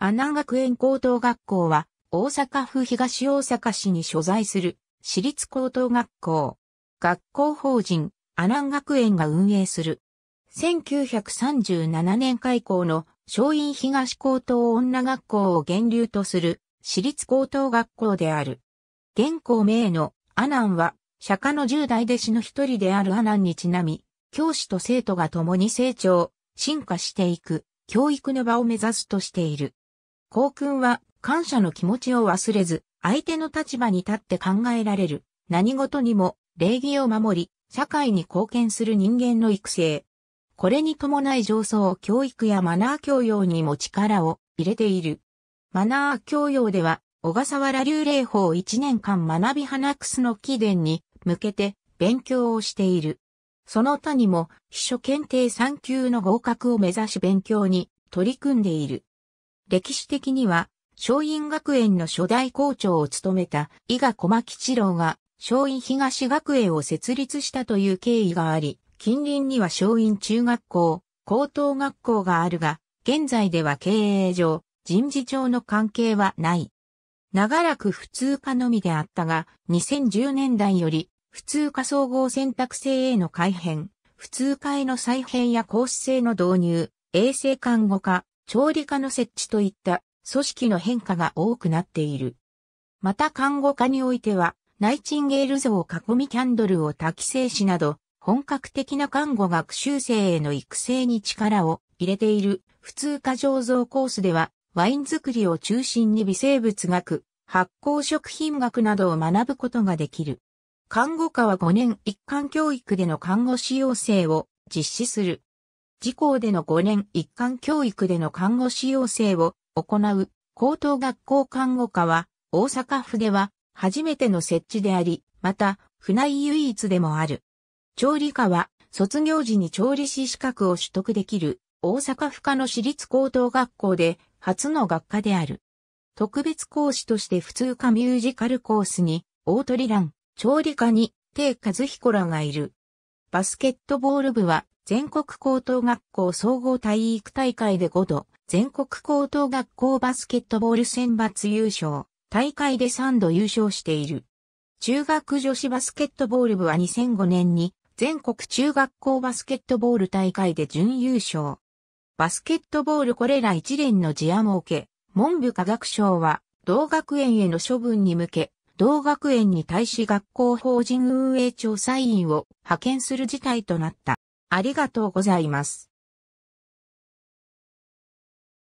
阿南学園高等学校は、大阪府東大阪市に所在する、私立高等学校。学校法人、阿南学園が運営する。1937年開校の、松陰東高等女学校を源流とする、私立高等学校である。現校名の、阿南は、釈迦の十代弟子の一人である阿南にちなみ、教師と生徒が共に成長、進化していく、教育の場を目指すとしている。幸君は感謝の気持ちを忘れず、相手の立場に立って考えられる、何事にも礼儀を守り、社会に貢献する人間の育成。これに伴い上層教育やマナー教養にも力を入れている。マナー教養では、小笠原流霊法1年間学び花楠の起伝に向けて勉強をしている。その他にも、秘書検定3級の合格を目指し勉強に取り組んでいる。歴史的には、松陰学園の初代校長を務めた伊賀小牧一郎が松陰東学園を設立したという経緯があり、近隣には松陰中学校、高等学校があるが、現在では経営上、人事上の関係はない。長らく普通科のみであったが、2010年代より、普通科総合選択制への改変、普通科への再編や講師制の導入、衛生看護科、調理科の設置といった組織の変化が多くなっている。また看護科においては、ナイチンゲール像を囲みキャンドルを多期生しなど、本格的な看護学習生への育成に力を入れている普通科醸造コースでは、ワイン作りを中心に微生物学、発酵食品学などを学ぶことができる。看護科は5年一貫教育での看護師養成を実施する。自校での5年一貫教育での看護師養成を行う高等学校看護科は大阪府では初めての設置であり、また、府内唯一でもある。調理科は卒業時に調理師資格を取得できる大阪府科の私立高等学校で初の学科である。特別講師として普通科ミュージカルコースに、大鳥蘭、調理科に、定和彦らがいる。バスケットボール部は全国高等学校総合体育大会で5度、全国高等学校バスケットボール選抜優勝、大会で3度優勝している。中学女子バスケットボール部は2005年に全国中学校バスケットボール大会で準優勝。バスケットボールこれら一連の事案を受け、文部科学省は同学園への処分に向け、同学園に対し学校法人運営調査員を派遣する事態となった。ありがとうございます。